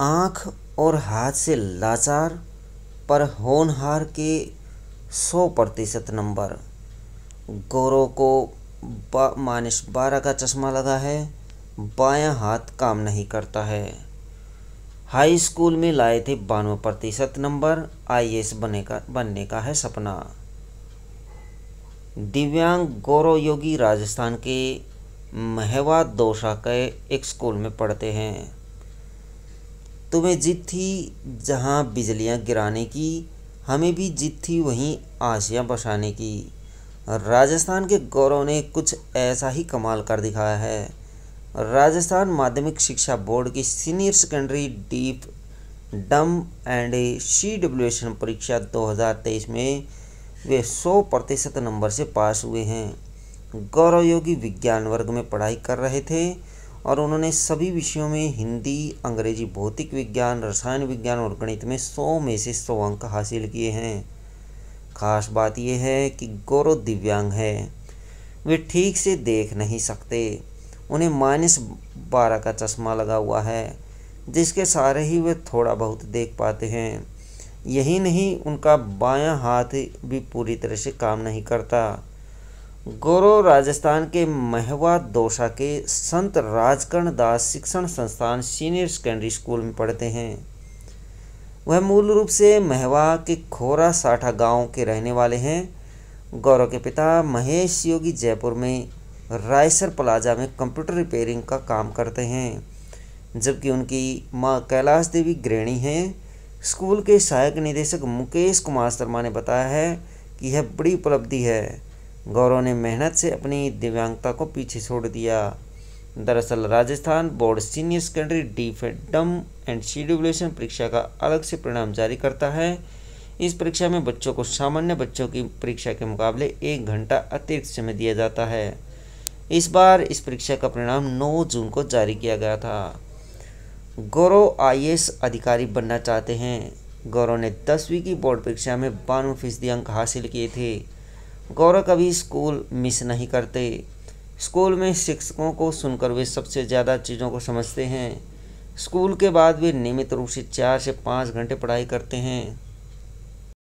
आँख और हाथ से लाचार पर होनहार के सौ प्रतिशत नंबर गौरव को बा, मानस बारह का चश्मा लगा है बायां हाथ काम नहीं करता है हाई स्कूल में लाए थे बानवे प्रतिशत नंबर आई एस बने का बनने का है सपना दिव्यांग गौरव योगी राजस्थान के महवा दोषा के एक स्कूल में पढ़ते हैं तुम्हें जिद थी जहाँ बिजलियाँ गिराने की हमें भी जिद थी वहीं आशियाँ बसाने की राजस्थान के गौरव ने कुछ ऐसा ही कमाल कर दिखाया है राजस्थान माध्यमिक शिक्षा बोर्ड की सीनियर सेकेंडरी डीप डम एंड सी डब्ल्यू परीक्षा 2023 में वे 100 प्रतिशत नंबर से पास हुए हैं गौरव योगी विज्ञान वर्ग में पढ़ाई कर रहे थे और उन्होंने सभी विषयों में हिंदी अंग्रेजी भौतिक विज्ञान रसायन विज्ञान और गणित में सौ में से सौ अंक हासिल किए हैं खास बात यह है कि गौरव दिव्यांग है वे ठीक से देख नहीं सकते उन्हें माइनस बारह का चश्मा लगा हुआ है जिसके सहारे ही वे थोड़ा बहुत देख पाते हैं यही नहीं उनका बायां हाथ भी पूरी तरह से काम नहीं करता गौरव राजस्थान के महवा दोसा के संत राजकर्ण दास शिक्षण संस्थान सीनियर सेकेंडरी स्कूल में पढ़ते हैं वह मूल रूप से महवा के खोरा साठा गांव के रहने वाले हैं गौरव के पिता महेश योगी जयपुर में रायसर प्लाजा में कंप्यूटर रिपेयरिंग का काम करते हैं जबकि उनकी माँ कैलाश देवी ग्रेणी हैं स्कूल के सहायक निदेशक मुकेश कुमार शर्मा ने बताया है कि यह बड़ी उपलब्धि है गौरव ने मेहनत से अपनी दिव्यांगता को पीछे छोड़ दिया दरअसल राजस्थान बोर्ड सीनियर सेकेंडरी डी फेडम एंड शेड्यूलेशन परीक्षा का अलग से परिणाम जारी करता है इस परीक्षा में बच्चों को सामान्य बच्चों की परीक्षा के मुकाबले एक घंटा अतिरिक्त समय दिया जाता है इस बार इस परीक्षा का परिणाम 9 जून को जारी किया गया था गौरव आई अधिकारी बनना चाहते हैं गौरव ने दसवीं की बोर्ड परीक्षा में बानवे फीसदी अंक हासिल किए थे गौरव कभी स्कूल मिस नहीं करते स्कूल में शिक्षकों को सुनकर वे सबसे ज़्यादा चीज़ों को समझते हैं स्कूल के बाद वे नियमित रूप से चार से पाँच घंटे पढ़ाई करते हैं